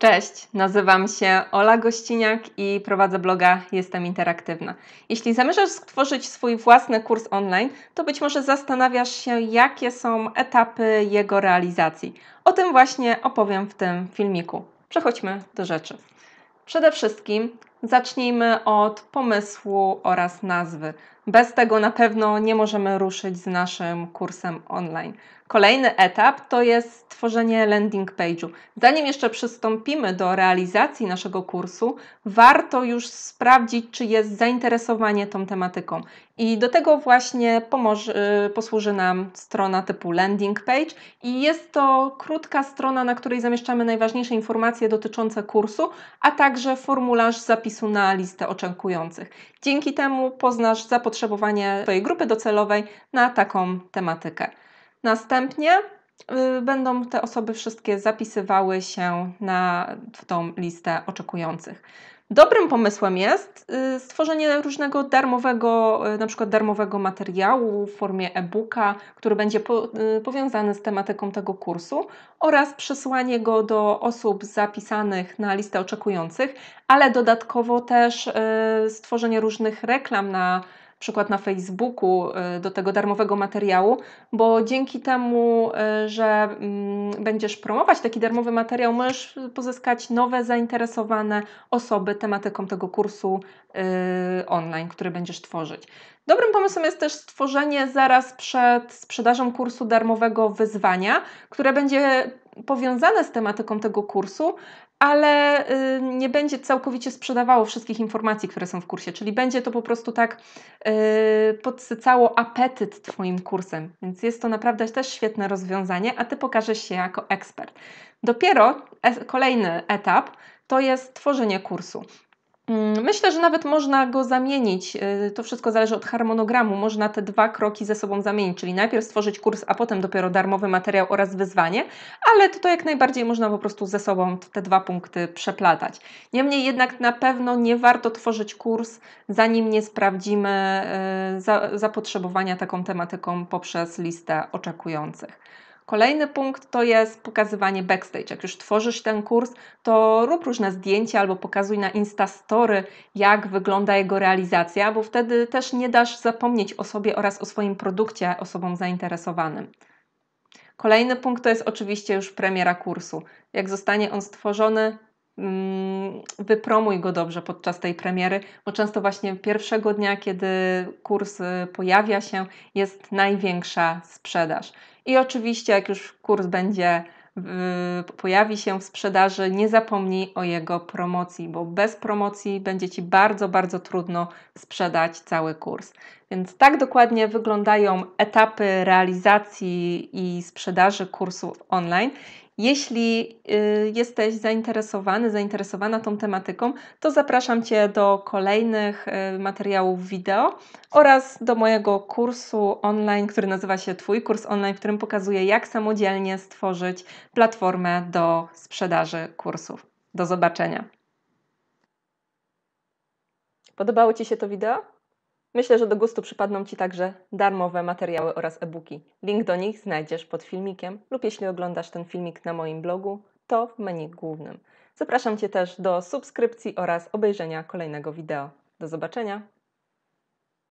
Cześć, nazywam się Ola Gościniak i prowadzę bloga Jestem Interaktywna. Jeśli zamierzasz stworzyć swój własny kurs online, to być może zastanawiasz się, jakie są etapy jego realizacji. O tym właśnie opowiem w tym filmiku. Przechodźmy do rzeczy. Przede wszystkim zacznijmy od pomysłu oraz nazwy. Bez tego na pewno nie możemy ruszyć z naszym kursem online. Kolejny etap to jest tworzenie landing page'u. Zanim jeszcze przystąpimy do realizacji naszego kursu, warto już sprawdzić, czy jest zainteresowanie tą tematyką. I do tego właśnie pomoże, posłuży nam strona typu landing page i jest to krótka strona, na której zamieszczamy najważniejsze informacje dotyczące kursu, a także formularz zapisu na listę oczekujących. Dzięki temu poznasz zapotrzebowanie zapotrzebowanie swojej grupy docelowej na taką tematykę. Następnie y, będą te osoby wszystkie zapisywały się na tą listę oczekujących. Dobrym pomysłem jest y, stworzenie różnego darmowego, y, na przykład darmowego materiału w formie e-booka, który będzie powiązany z tematyką tego kursu oraz przesłanie go do osób zapisanych na listę oczekujących, ale dodatkowo też stworzenie różnych reklam na przykład na Facebooku y, do tego darmowego materiału, bo dzięki temu, y, że mm, będziesz promować taki darmowy materiał, możesz pozyskać nowe, zainteresowane osoby tematyką tego kursu y, online, który będziesz tworzyć. Dobrym pomysłem jest też stworzenie zaraz przed sprzedażą kursu darmowego wyzwania, które będzie powiązane z tematyką tego kursu, ale y, nie będzie całkowicie sprzedawało wszystkich informacji, które są w kursie, czyli będzie to po prostu tak y, podsycało apetyt Twoim kursem, więc jest to naprawdę też świetne rozwiązanie, a Ty pokażesz się jako ekspert. Dopiero e, kolejny etap to jest tworzenie kursu. Mm, myślę, że nawet można go zamienić. Y, to wszystko zależy od harmonogramu. Można te dwa kroki ze sobą zamienić, czyli najpierw stworzyć kurs, a potem dopiero darmowy materiał oraz wyzwanie, ale to, to jak najbardziej można po prostu ze sobą te dwa punkty przeplatać. Niemniej jednak na pewno nie warto tworzyć kurs, zanim nie sprawdzimy y, zapotrzebowania taką tematyką poprzez listę oczekujących. Kolejny punkt to jest pokazywanie backstage. Jak już tworzysz ten kurs, to rób różne zdjęcia albo pokazuj na insta Story, jak wygląda jego realizacja, bo wtedy też nie dasz zapomnieć o sobie oraz o swoim produkcie osobom zainteresowanym. Kolejny punkt to jest oczywiście już premiera kursu. Jak zostanie on stworzony, mm, wypromuj go dobrze podczas tej premiery, bo często właśnie pierwszego dnia, kiedy kurs y, pojawia się, jest największa sprzedaż. I oczywiście, jak już kurs będzie pojawi się w sprzedaży, nie zapomnij o jego promocji, bo bez promocji będzie Ci bardzo, bardzo trudno sprzedać cały kurs. Więc tak dokładnie wyglądają etapy realizacji i sprzedaży kursów online. Jeśli y, jesteś zainteresowany, zainteresowana tą tematyką, to zapraszam Cię do kolejnych y, materiałów wideo oraz do mojego kursu online, który nazywa się Twój kurs online, w którym pokazuję, jak samodzielnie stworzyć platformę do sprzedaży kursów. Do zobaczenia. Podobało Ci się to wideo? Myślę, że do gustu przypadną Ci także darmowe materiały oraz e-booki. Link do nich znajdziesz pod filmikiem lub jeśli oglądasz ten filmik na moim blogu, to w menu głównym. Zapraszam Cię też do subskrypcji oraz obejrzenia kolejnego wideo. Do zobaczenia!